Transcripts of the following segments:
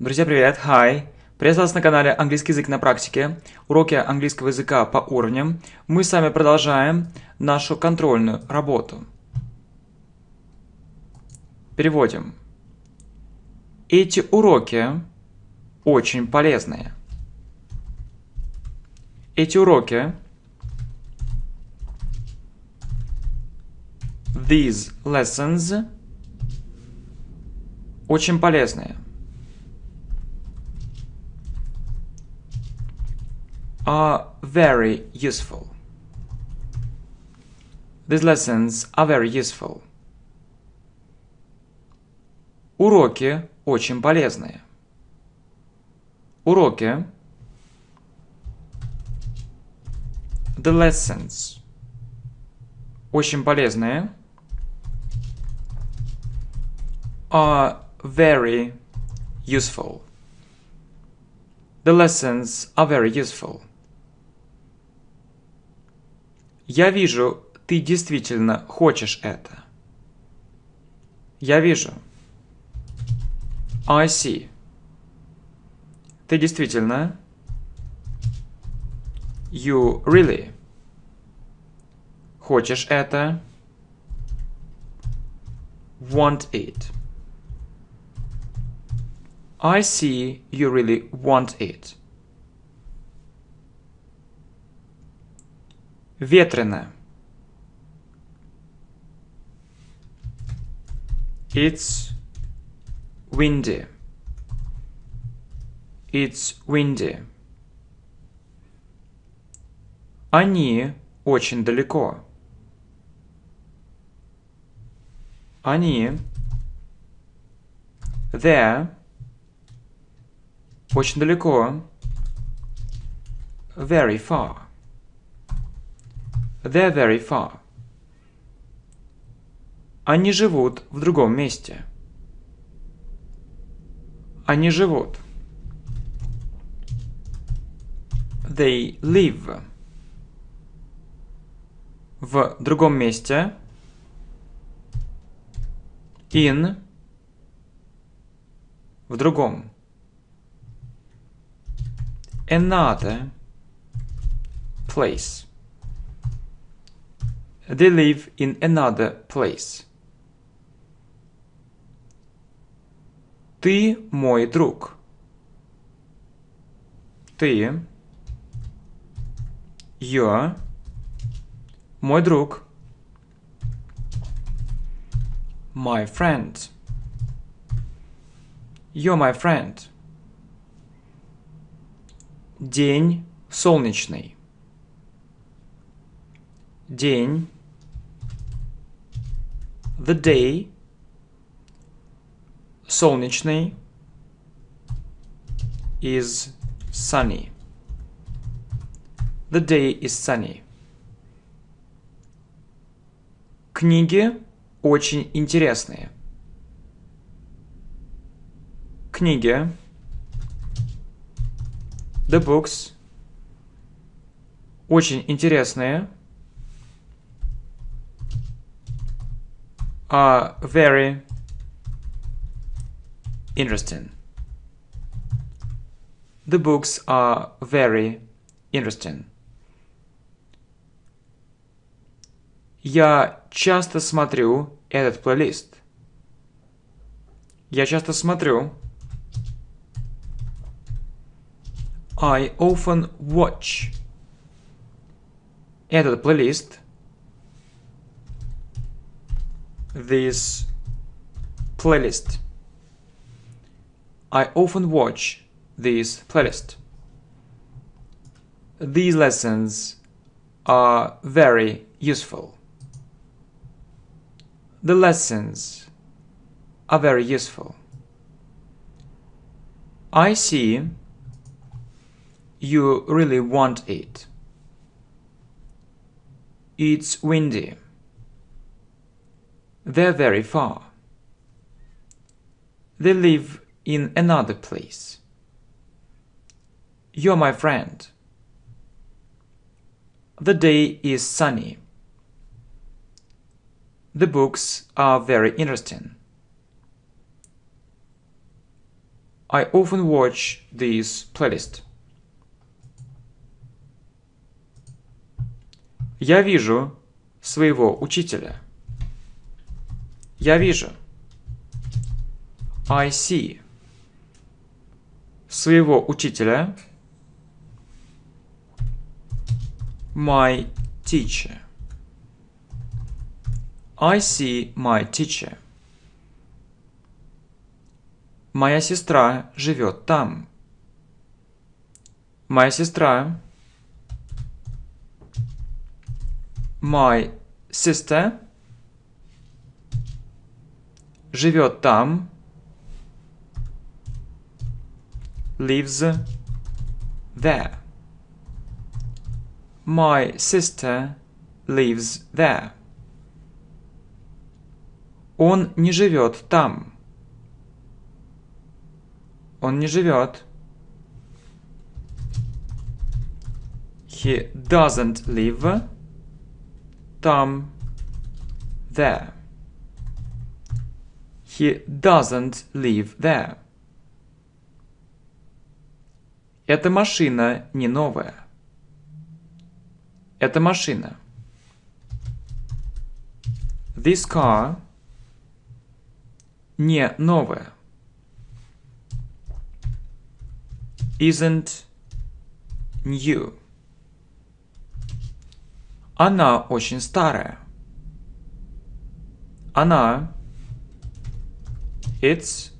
Друзья, привет! Hi! Приветствую вас на канале «Английский язык на практике». Уроки английского языка по уровням. Мы с вами продолжаем нашу контрольную работу. Переводим. Эти уроки очень полезные. Эти уроки These lessons очень полезные. are very useful. These lessons are very useful. Уроки очень полезные. Уроки. The lessons. Очень полезные. Are very useful. The lessons are very useful. Я вижу, ты действительно хочешь это. Я вижу. I see. Ты действительно... You really. Хочешь это? Want it. I see you really want it. ветрено. It's windy. It's windy. Они очень далеко. Они there очень далеко very far They're very far. Они живут в другом месте. Они живут. They live. В другом месте. In. В другом. Another place. They live in another place. Ты мой друг. Ты. Я. Мой друг. My friend. You're my friend. День солнечный. День the day, солнечный, is sunny. The day is sunny. Книги очень интересные. Книги. The books. Очень интересные. are very interesting. The books are very interesting. Я часто смотрю этот плейлист. Я часто смотрю. I often watch этот плейлист this playlist. I often watch this playlist. These lessons are very useful. The lessons are very useful. I see you really want it. It's windy they're very far. They live in another place. You're my friend. The day is sunny. The books are very interesting. I often watch this playlist. Я вижу своего учителя. Я вижу. I see. Своего учителя. My teacher. I see my teacher. Моя сестра живет там. Моя сестра. My sister живет там, lives there. My sister lives there. Он не живет там. Он не живет. He doesn't live там. There. He doesn't live there. Эта машина не новая. Эта машина. This car не новая. Isn't new. Она очень старая. Она It's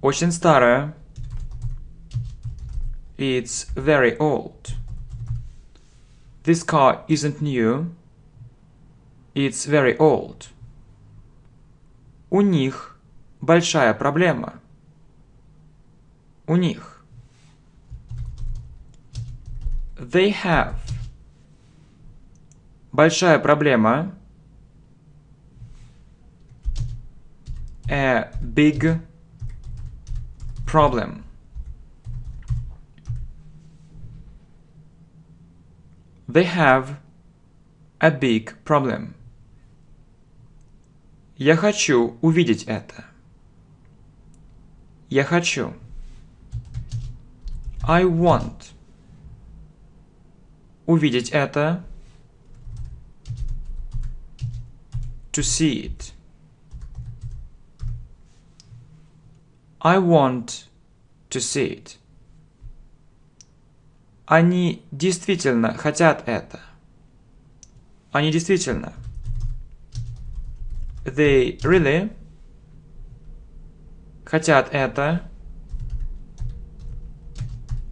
очень старая. It's very old. This car isn't new. It's very old. У них большая проблема. У них. They have. Большая проблема. a big problem. They have a big problem. Я хочу увидеть это. Я хочу. I want. Увидеть это. To see it. I want to see it. Они действительно хотят это. Они действительно. They really хотят это.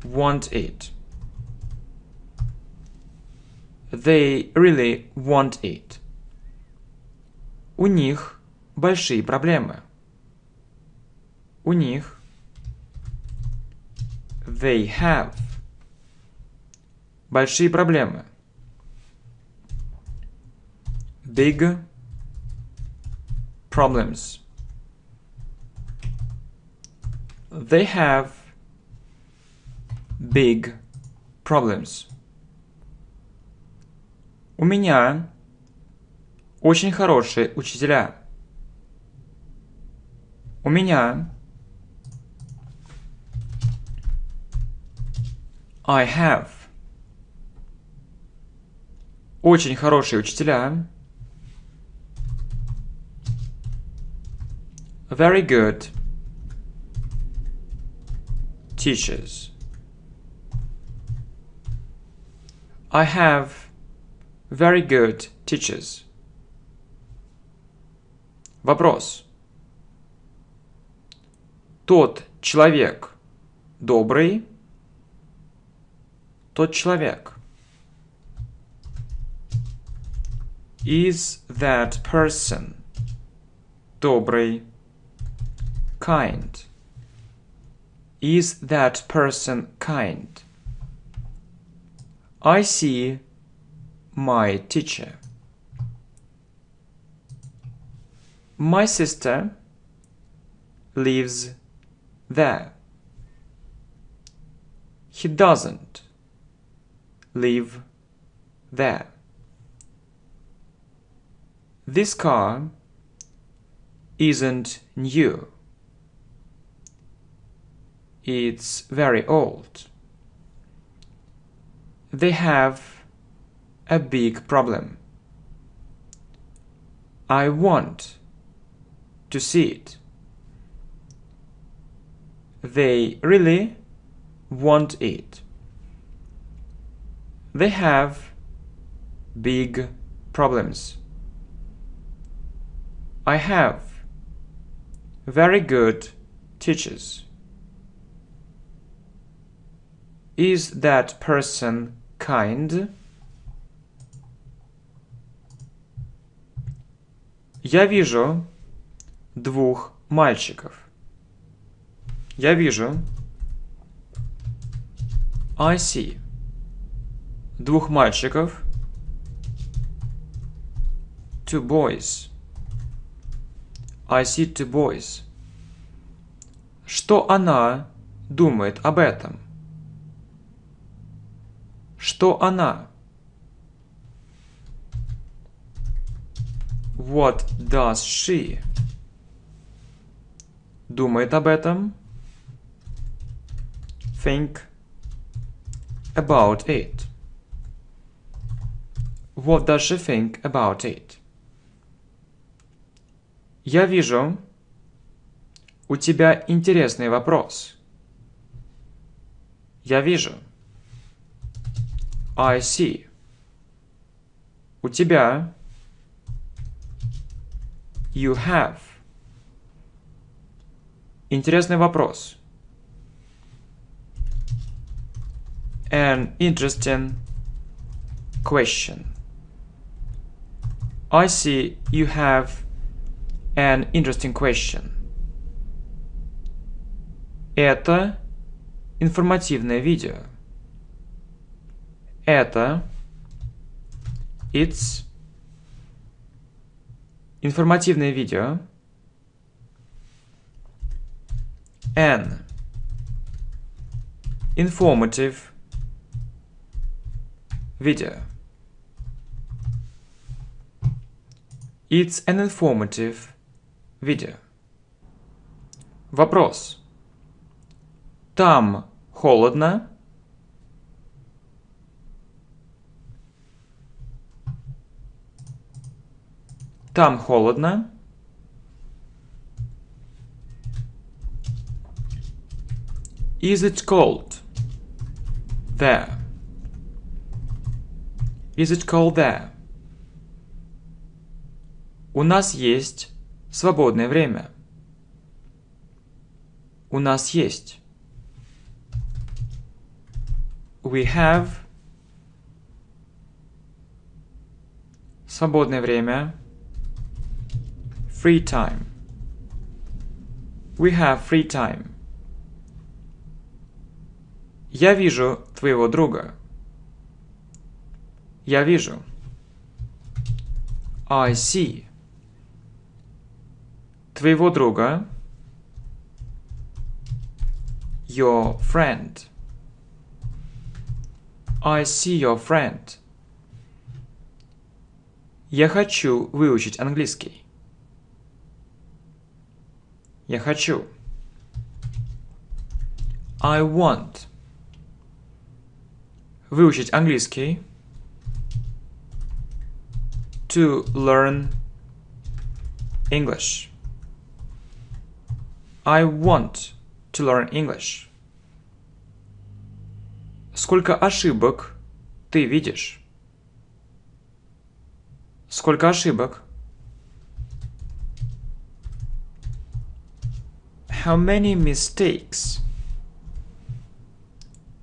Want it. They really want it. У них большие проблемы. У них they have большие проблемы. Big problems. They have big problems. У меня очень хорошие учителя. У меня I have. Очень хорошие учителя. Very good teachers. I have very good teachers. Вопрос. Тот человек добрый? тот человек? Is that person добрый? Kind. Is that person kind? I see my teacher. My sister lives there. He doesn't live there. This car isn't new. It's very old. They have a big problem. I want to see it. They really want it they have big problems. I have very good teachers. Is that person kind? Я вижу двух мальчиков. Я вижу. I see. двух мальчиков. Two boys. I see two boys. Что она думает об этом? Что она? What does she? Думает об этом? Think about it. What does she think about it? Я вижу, у тебя интересный вопрос. Я вижу. I see. У тебя. You have. Интересный вопрос. An interesting question. I see you have an interesting question. Это информативное видео. Это it's информативное видео. An informative video. It's an informative video. Вопрос. Там холодно? Там холодно? Is it cold there? Is it cold there? У нас есть свободное время. У нас есть. We have свободное время. Free time. We have free time. Я вижу твоего друга. Я вижу. I see. твоего друга, your friend. I see your friend. Я хочу выучить английский. Я хочу. I want. Выучить английский. To learn English. I want to learn English? Сколько ошибок ты видишь? Сколько ошибок? How many mistakes?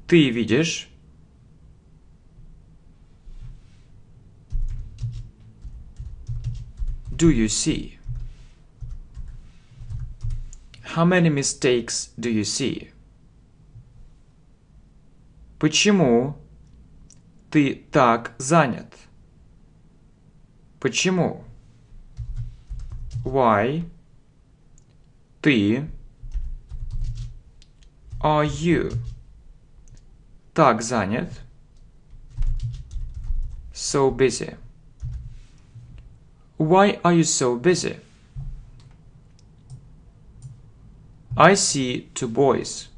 Ты видишь? Do you see? How many mistakes do you see? Почему ты так занят? Почему? Why? Ты? Are you? Так занят? So busy. Why are you so busy? I see two boys.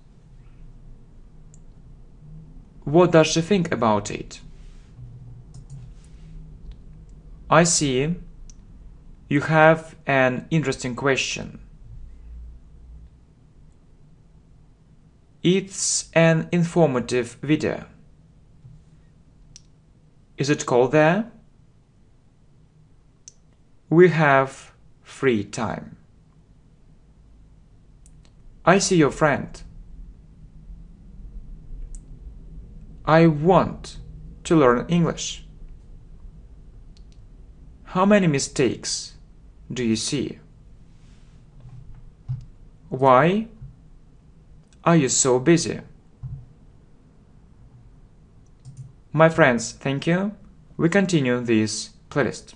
What does she think about it? I see you have an interesting question. It's an informative video. Is it cold there? We have free time. I see your friend. I want to learn English. How many mistakes do you see? Why are you so busy? My friends, thank you. We continue this playlist.